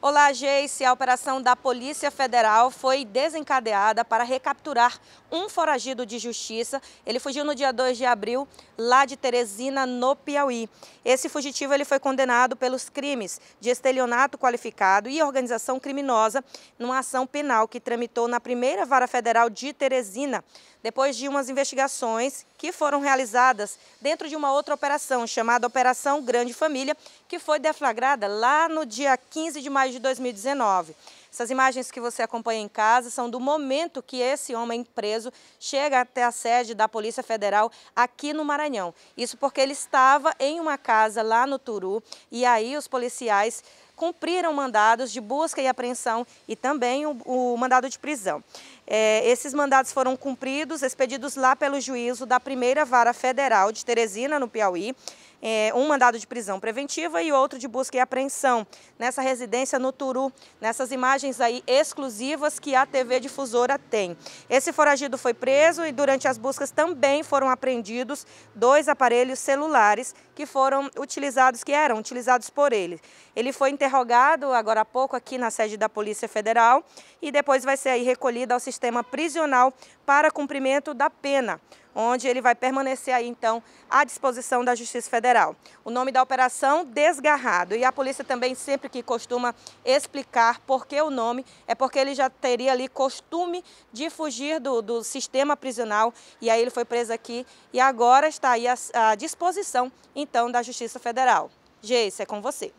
Olá, Geice. A operação da Polícia Federal foi desencadeada para recapturar um foragido de justiça. Ele fugiu no dia 2 de abril, lá de Teresina, no Piauí. Esse fugitivo ele foi condenado pelos crimes de estelionato qualificado e organização criminosa numa ação penal que tramitou na primeira vara federal de Teresina, depois de umas investigações que foram realizadas dentro de uma outra operação chamada Operação Grande Família, que foi deflagrada lá no dia 15 de maio de 2019. Essas imagens que você acompanha em casa são do momento que esse homem preso chega até a sede da Polícia Federal aqui no Maranhão. Isso porque ele estava em uma casa lá no Turu e aí os policiais cumpriram mandados de busca e apreensão e também o, o mandado de prisão. É, esses mandados foram cumpridos, expedidos lá pelo juízo da primeira vara federal de Teresina, no Piauí, é, um mandado de prisão preventiva e outro de busca e apreensão nessa residência no Turu. Nessas imagens imagens aí exclusivas que a TV Difusora tem. Esse foragido foi preso e durante as buscas também foram apreendidos dois aparelhos celulares que foram utilizados, que eram utilizados por ele. Ele foi interrogado agora há pouco aqui na sede da Polícia Federal e depois vai ser aí recolhido ao sistema prisional para cumprimento da pena onde ele vai permanecer aí, então, à disposição da Justiça Federal. O nome da operação, Desgarrado. E a polícia também, sempre que costuma explicar por que o nome, é porque ele já teria ali costume de fugir do, do sistema prisional, e aí ele foi preso aqui, e agora está aí à, à disposição, então, da Justiça Federal. isso é com você.